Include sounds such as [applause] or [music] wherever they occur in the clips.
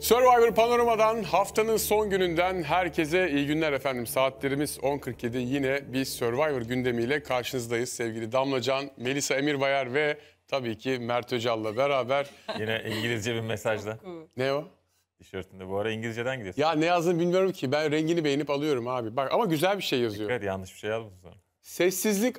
Survivor Panorama'dan haftanın son gününden herkese iyi günler efendim. Saatlerimiz 10.47 yine bir Survivor gündemiyle karşınızdayız. Sevgili Damlacan, Melisa Emirbayar ve tabii ki Mert Öcal'la beraber. Yine İngilizce bir mesajla. ne o? Tişörtünde bu ara İngilizceden gidiyorsun. Ya ne yazdığını bilmiyorum ki. Ben rengini beğenip alıyorum abi. Bak ama güzel bir şey yazıyor. Dikkat yanlış bir şey yazmışsın. Sessizlik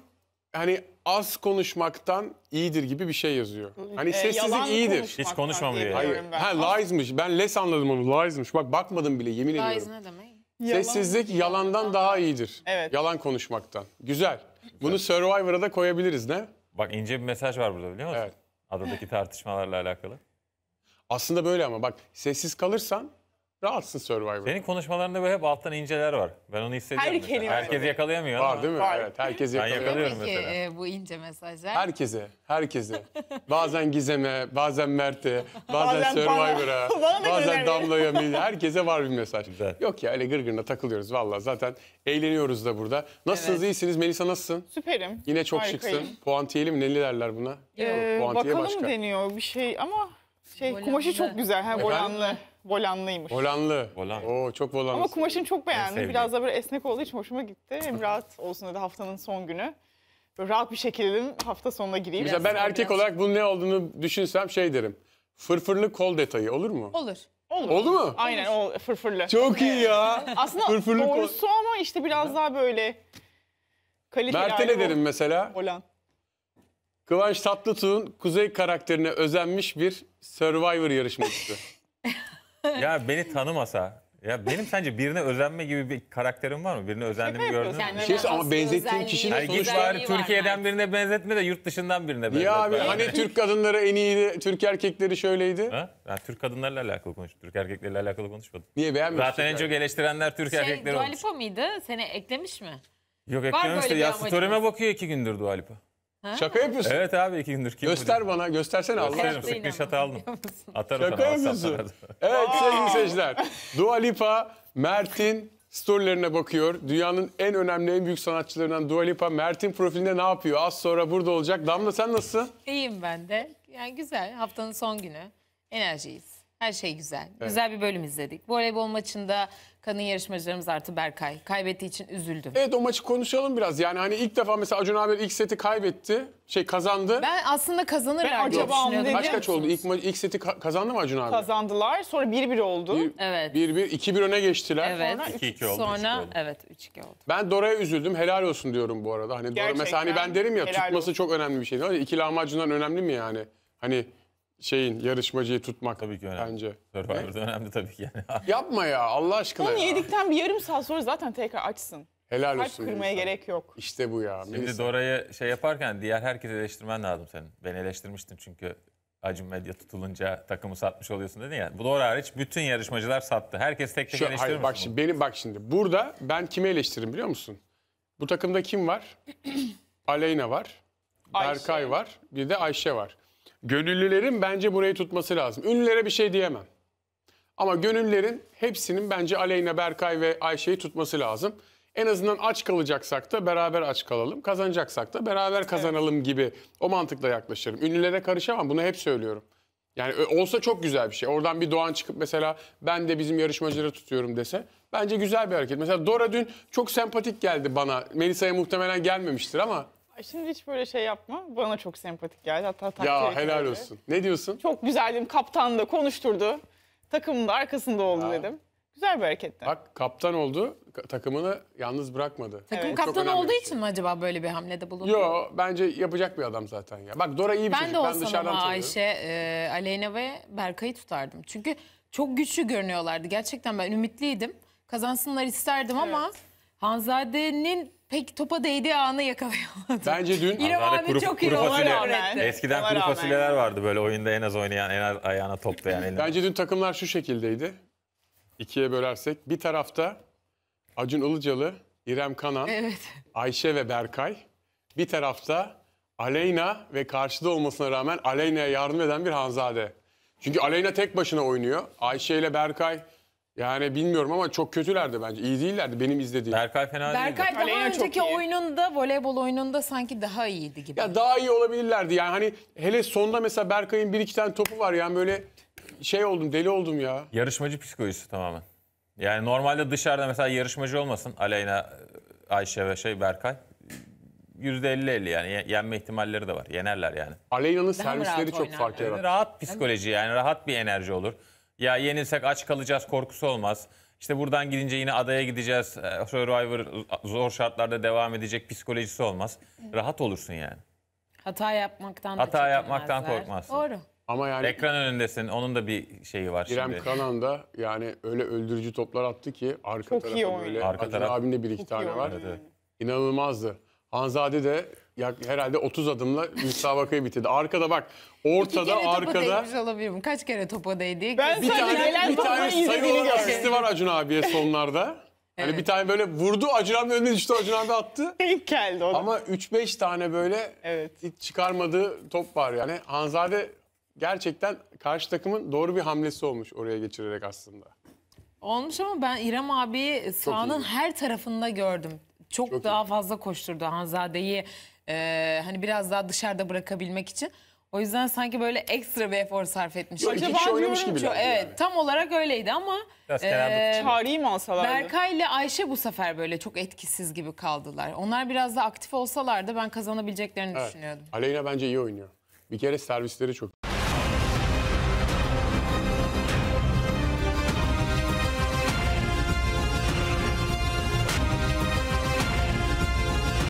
hani az konuşmaktan iyidir gibi bir şey yazıyor. Hani e, ee, sessizlik iyidir. Hiç konuşmam diye. Hayır. Ha liesmiş. Ben less anladım onu. Liesmiş. Bak bakmadım bile yemin Lies ediyorum. Lies ne demek? Yalan, Sessizlik yalandan yalan. daha iyidir. Evet. Yalan konuşmaktan. Güzel. Bunu Survivor'a da koyabiliriz ne? Bak ince bir mesaj var burada biliyor musun? Evet. Adadaki tartışmalarla alakalı. Aslında böyle ama bak sessiz kalırsan Rahatsın Survivor'da. Senin konuşmalarında böyle hep alttan inceler var. Ben onu hissediyorum. Her kelime. Herkes yakalayamıyor Var değil mi? Var. Evet, herkes yakalıyor. Ben yakalıyorum Peki mesela. e, bu ince mesajlar. Herkese, herkese. Bazen Gizem'e, bazen Mert'e, [laughs] bazen, Bazen Survivor'a, [laughs] bana. bazen gönderdi. Damla'ya, herkese var bir mesaj. Güzel. Yok ya öyle gırgırına takılıyoruz valla zaten eğleniyoruz da burada. Nasılsınız, iyisiniz? Melisa nasılsın? Süperim. Yine çok Harikayım. şıksın. Puantiyeli mi? Ne derler buna? Ee, Puantiye bakalım başka. deniyor bir şey ama şey kumaşı çok güzel. Ha, volanlı. Volanlıymış. Volanlı. Volan. Oo çok volanlı. Ama kumaşını çok beğendim. Biraz da böyle esnek olduğu için hoşuma gitti. Hem [laughs] rahat olsun dedi haftanın son günü. Böyle rahat bir şekilde hafta sonuna gireyim. Mesela ben erkek olarak bunun ne olduğunu düşünsem şey derim. Fırfırlı kol detayı olur mu? Olur. Olur. Oldu mu? Aynen o fırfırlı. Çok iyi ya. Aslında Fırfırlı kol. ama işte biraz daha böyle kaliteli. Mertele derim mesela. Volan. Kıvanç Tatlıtuğ'un Kuzey karakterine özenmiş bir Survivor yarışmacısı. [laughs] ya beni tanımasa. Ya benim sence birine özenme gibi bir karakterim var mı? Birine özendiğimi gördün mü? Bir şey ama benzettiğin kişi, Hani git bari Türkiye'den birine benzetme de yurt dışından birine benzetme. Ya abi hani Türk kadınları en iyiydi, Türk erkekleri şöyleydi. Ha? Ben Türk kadınlarla alakalı konuştum. Türk erkekleriyle alakalı konuşmadım. Niye beğenmiyorsun? Zaten en çok eleştirenler Türk Şey, erkekleri Dua olmuş. Lipa mıydı? Seni eklemiş mi? Yok eklememişti. böyle bir Ya amacımız. bakıyor iki gündür Dua Lipa. Şaka yapıyorsun. Evet abi iki gündür. Kim Göster bana, göstersene Allah aşkına. Gösteririm, screenshot'ı aldım. Atarım Şaka yapıyorsun. Evet sevgili seyirciler. Dua Lipa, Mert'in storylerine bakıyor. Dünyanın en önemli, en büyük sanatçılarından Dua Lipa, Mert'in profilinde ne yapıyor? Az sonra burada olacak. Damla sen nasılsın? İyiyim ben de. Yani güzel. Haftanın son günü. Enerjiyiz. Her şey güzel. Evet. Güzel bir bölüm izledik. Voleybol maçında kanın yarışmacılarımız artı Berkay. Kaybettiği için üzüldüm. Evet o maçı konuşalım biraz. Yani hani ilk defa mesela Acun abi ilk seti kaybetti. Şey kazandı. Ben aslında kazanır Ben diye acaba düşünüyordum. Kaç kaç oldu? İlk, ilk seti kazandı mı Acun abi? Kazandılar. Sonra 1-1 oldu. Bir- Evet. Bir, bir, iki bir öne geçtiler. Evet. Sonra 2-2 oldu, Sonra oldu. evet 3-2 oldu. Ben Dora'ya üzüldüm. Helal olsun diyorum bu arada. Hani Dora mesela hani ben derim ya tutması olsun. çok önemli bir şey. Hani iki lahmacundan önemli mi yani? Hani şeyin yarışmacıyı tutmak tabii ki önemli. bence. Survivor'da önemli tabii ki yani. [laughs] Yapma ya Allah aşkına Onu yedikten bir yarım saat sonra zaten tekrar açsın. Helal olsun. Kalp olsun. kırmaya Melisa. gerek yok. İşte bu ya. Şimdi Melisa. Dora'yı şey yaparken diğer herkesi eleştirmen lazım senin. Beni eleştirmiştin çünkü acım medya tutulunca takımı satmış oluyorsun dedin ya. Bu Dora hariç bütün yarışmacılar sattı. Herkes tek tek Şu, eleştirir hayır, bak şimdi, benim bak şimdi burada ben kimi eleştiririm biliyor musun? Bu takımda kim var? [clears throat] Aleyna var. Ayşe. Berkay var. Bir de Ayşe var. Gönüllülerin bence burayı tutması lazım. Ünlülere bir şey diyemem. Ama gönüllerin hepsinin bence Aleyna, Berkay ve Ayşe'yi tutması lazım. En azından aç kalacaksak da beraber aç kalalım. Kazanacaksak da beraber kazanalım evet. gibi o mantıkla yaklaşırım. Ünlülere karışamam bunu hep söylüyorum. Yani e, olsa çok güzel bir şey. Oradan bir Doğan çıkıp mesela ben de bizim yarışmacıları tutuyorum dese. Bence güzel bir hareket. Mesela Dora dün çok sempatik geldi bana. Melisa'ya muhtemelen gelmemiştir ama e, şimdi hiç böyle şey yapma. Bana çok sempatik geldi. Hatta takdir Ya helal dedi. olsun. Ne diyorsun? Çok güzeldim dedim. Kaptan da konuşturdu. Takımın da arkasında oldu Ya. dedim. Güzel bir hareketti. Bak kaptan oldu. Takımını yalnız bırakmadı. Takım Çok kaptanı olduğu bir için mi acaba böyle bir hamlede bulundu? Yo bence yapacak bir adam zaten ya. Bak Dora iyi bir Ben çocuk. de olsam ama Ayşe, e, Aleyna ve Berkay'ı tutardım. Çünkü çok güçlü görünüyorlardı. Gerçekten ben ümitliydim. Kazansınlar isterdim ama Hanzade'nin pek topa değdiği anı yakalayamadı. Bence dün İrem Hanzade kuru, çok kuru fasulye. Eskiden Ona kuru fasulyeler vardı böyle oyunda en az oynayan en az ayağına toplayan. yani. Bence dün takımlar şu şekildeydi. İkiye bölersek bir tarafta Acun Ilıcalı, İrem Kanan, Evet. Ayşe ve Berkay. Bir tarafta Aleyna ve karşıda olmasına rağmen Aleyna'ya yardım eden bir Hanzade. Çünkü Aleyna tek başına oynuyor. Ayşe ile Berkay yani bilmiyorum ama çok kötülerdi bence. İyi değillerdi benim izlediğim. Berkay fena değildi. Berkay daha Aleyna önceki oyununda, voleybol oyununda sanki daha iyiydi gibi. Ya daha iyi olabilirlerdi. Yani hani hele sonda mesela Berkay'ın bir iki tane topu var. Yani böyle şey oldum, deli oldum ya. Yarışmacı psikolojisi tamamen. Yani normalde dışarıda mesela yarışmacı olmasın Aleyna, Ayşe ve şey Berkay. %50-50 yani yenme ihtimalleri de var. Yenerler yani. Aleyna'nın servisleri çok fark yaratır. Rahat psikoloji yani rahat bir enerji olur. Ya yenilsek aç kalacağız korkusu olmaz. İşte buradan gidince yine adaya gideceğiz. Ee, Survivor zor şartlarda devam edecek psikolojisi olmaz. Rahat olursun yani. Hata yapmaktan da Hata yapmaktan korkmazsın. Doğru. Ama yani Ekran önündesin. Onun da bir şeyi var İrem şimdi. Kanan da yani öyle öldürücü toplar attı ki arka Çok iyi tarafa böyle. Arka taraf- abimde bir iki tane var. Evet, evet. İnanılmazdı. Hanzade de herhalde 30 adımla [laughs] müsabakayı bitirdi. Arkada bak ortada İki kere arkada. Topa olabilirim. Kaç kere topa değdik? Ben bir tane, bir tane sayı olarak asisti var Acun abiye sonlarda. Hani evet. Hani bir tane böyle vurdu Acun abi önüne düştü Acun abi attı. [laughs] geldi o Ama 3-5 tane böyle evet. hiç çıkarmadığı top var yani. Hanzade gerçekten karşı takımın doğru bir hamlesi olmuş oraya geçirerek aslında. Olmuş ama ben İrem abi sahanın her tarafında gördüm çok, çok daha iyi. fazla koşturdu Hanzade'yi. E, hani biraz daha dışarıda bırakabilmek için. O yüzden sanki böyle ekstra bir efor sarf etmiş. Yok, iki kişi oynamış gibi. Evet yani. tam olarak öyleydi ama. Biraz e, Berkay ile Ayşe bu sefer böyle çok etkisiz gibi kaldılar. Onlar biraz daha aktif olsalardı ben kazanabileceklerini evet. düşünüyordum. Aleyna bence iyi oynuyor. Bir kere servisleri çok